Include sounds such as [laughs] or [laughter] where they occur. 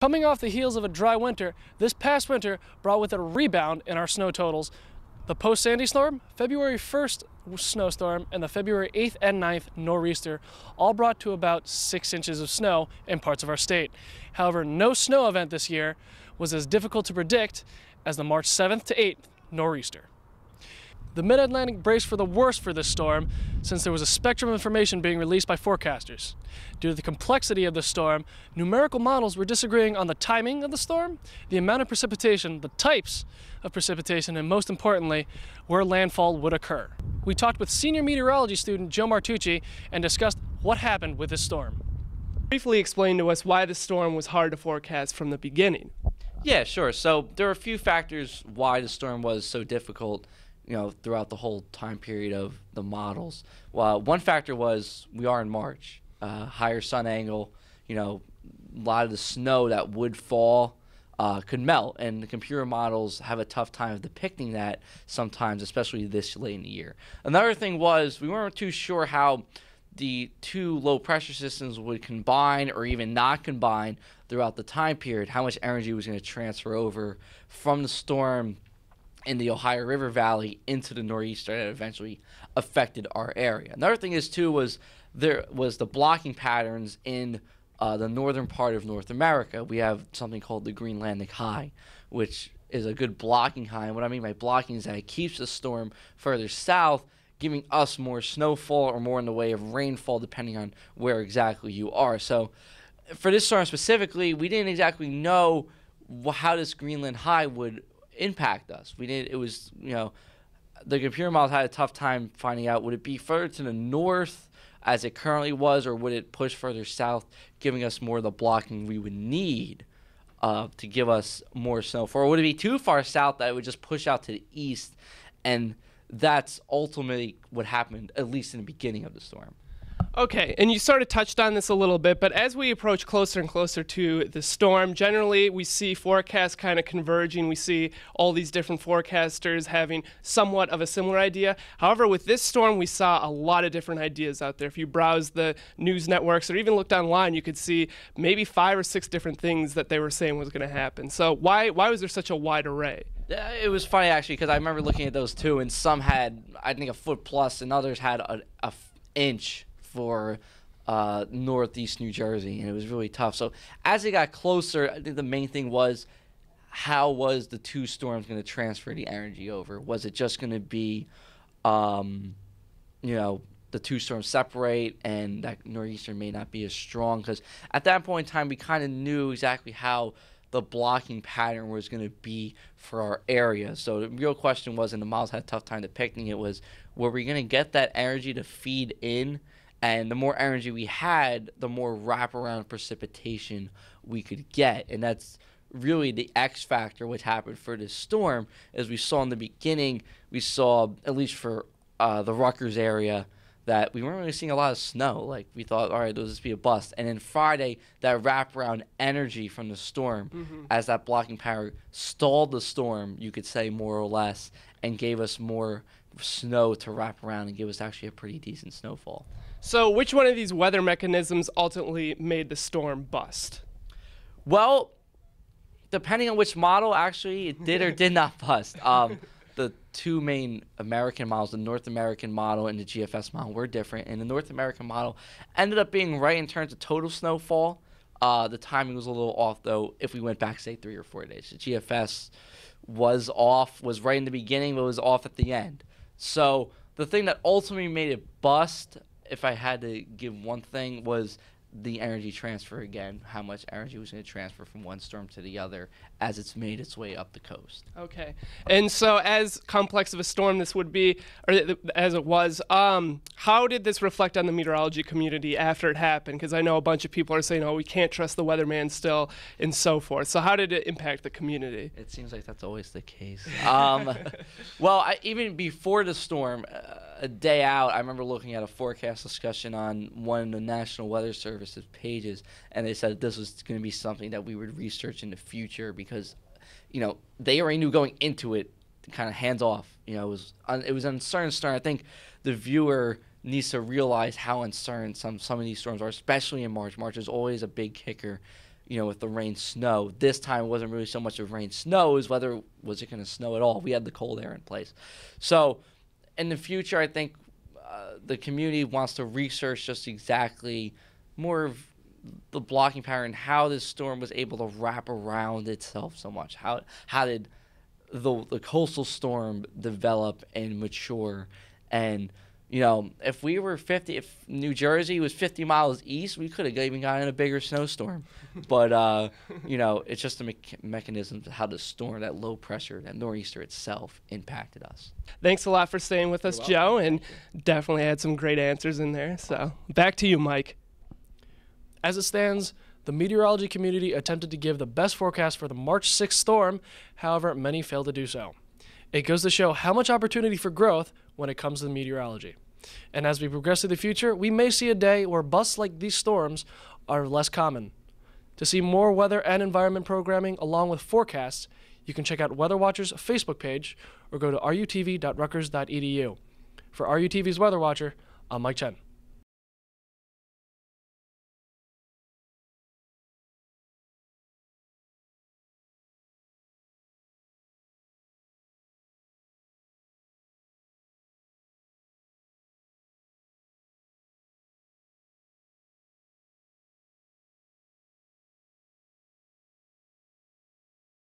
Coming off the heels of a dry winter, this past winter brought with it a rebound in our snow totals. The post-Sandy storm, February 1st snowstorm, and the February 8th and 9th nor'easter all brought to about 6 inches of snow in parts of our state. However, no snow event this year was as difficult to predict as the March 7th to 8th nor'easter the Mid Atlantic braced for the worst for this storm since there was a spectrum of information being released by forecasters. Due to the complexity of the storm, numerical models were disagreeing on the timing of the storm, the amount of precipitation, the types of precipitation, and most importantly, where landfall would occur. We talked with senior meteorology student Joe Martucci and discussed what happened with this storm. Briefly explain to us why the storm was hard to forecast from the beginning. Yeah, sure. So there are a few factors why the storm was so difficult you know, throughout the whole time period of the models. Well, one factor was we are in March, uh, higher sun angle. You know, a lot of the snow that would fall uh, could melt, and the computer models have a tough time of depicting that sometimes, especially this late in the year. Another thing was we weren't too sure how the two low pressure systems would combine or even not combine throughout the time period, how much energy was going to transfer over from the storm in the Ohio River Valley into the nor'easter that eventually affected our area. Another thing is too was there was the blocking patterns in uh, the northern part of North America. We have something called the Greenlandic High, which is a good blocking high. And what I mean by blocking is that it keeps the storm further south, giving us more snowfall or more in the way of rainfall, depending on where exactly you are. So, for this storm specifically, we didn't exactly know how this Greenland high would impact us. We did. It was you know, the computer models had a tough time finding out would it be further to the north as it currently was, or would it push further south, giving us more of the blocking we would need uh, to give us more snowfall? Or would it be too far south that it would just push out to the east? And that's ultimately what happened, at least in the beginning of the storm. Okay, and you sort of touched on this a little bit, but as we approach closer and closer to the storm, generally we see forecasts kind of converging. We see all these different forecasters having somewhat of a similar idea. However, with this storm, we saw a lot of different ideas out there. If you browse the news networks or even looked online, you could see maybe five or six different things that they were saying was going to happen. So why why was there such a wide array? It was funny actually because I remember looking at those two, and some had I think a foot plus, and others had a, a inch for uh, Northeast New Jersey, and it was really tough. So as it got closer, I think the main thing was how was the two storms going to transfer the energy over? Was it just going to be, um, you know, the two storms separate and that northeastern may not be as strong? Because at that point in time, we kind of knew exactly how the blocking pattern was going to be for our area. So the real question was, and the models had a tough time depicting it, was were we going to get that energy to feed in? And the more energy we had, the more wraparound precipitation we could get. And that's really the X factor what happened for this storm. As we saw in the beginning, we saw, at least for uh, the Rutgers area, that we weren't really seeing a lot of snow. Like we thought, all right, there'll just be a bust. And then Friday, that wraparound energy from the storm, mm-hmm. as that blocking power stalled the storm, you could say more or less, and gave us more snow to wrap around and give us actually a pretty decent snowfall. So, which one of these weather mechanisms ultimately made the storm bust? Well, depending on which model, actually, it did or did not bust. [laughs] Um, the two main American models, the North American model and the GFS model, were different. And the North American model ended up being right in terms of total snowfall. Uh, the timing was a little off, though, if we went back, say, three or four days. The GFS was off, was right in the beginning, but was off at the end. So the thing that ultimately made it bust, if I had to give one thing, was the energy transfer again, how much energy was going to transfer from one storm to the other as it's made its way up the coast. Okay. And so, as complex of a storm this would be, or th- as it was, um, how did this reflect on the meteorology community after it happened? Because I know a bunch of people are saying, oh, we can't trust the weatherman still, and so forth. So, how did it impact the community? It seems like that's always the case. um, [laughs] well, I, even before the storm, uh, a day out, I remember looking at a forecast discussion on one of the National Weather Service's pages, and they said this was going to be something that we would research in the future because, you know, they already knew going into it, kind of hands off. You know, it was it was uncertain storm. I think the viewer needs to realize how uncertain some some of these storms are, especially in March. March is always a big kicker. You know, with the rain, snow. This time it wasn't really so much of rain, snow. Is whether was it going to snow at all? We had the cold air in place, so in the future, I think uh, the community wants to research just exactly more of the blocking pattern, how this storm was able to wrap around itself so much. How how did the the coastal storm develop and mature, and you know, if we were 50, if New Jersey was 50 miles east, we could have even gotten a bigger snowstorm. [laughs] but, uh, you know, it's just the me- mechanism how the storm, that low pressure, that nor'easter itself impacted us. Thanks a lot for staying with us, Joe, and definitely had some great answers in there. So back to you, Mike. As it stands, the meteorology community attempted to give the best forecast for the March 6th storm, however, many failed to do so. It goes to show how much opportunity for growth when it comes to meteorology. And as we progress to the future, we may see a day where busts like these storms are less common. To see more weather and environment programming along with forecasts, you can check out Weather Watcher's Facebook page or go to rutv.ruckers.edu. For RUTV's Weather Watcher, I'm Mike Chen.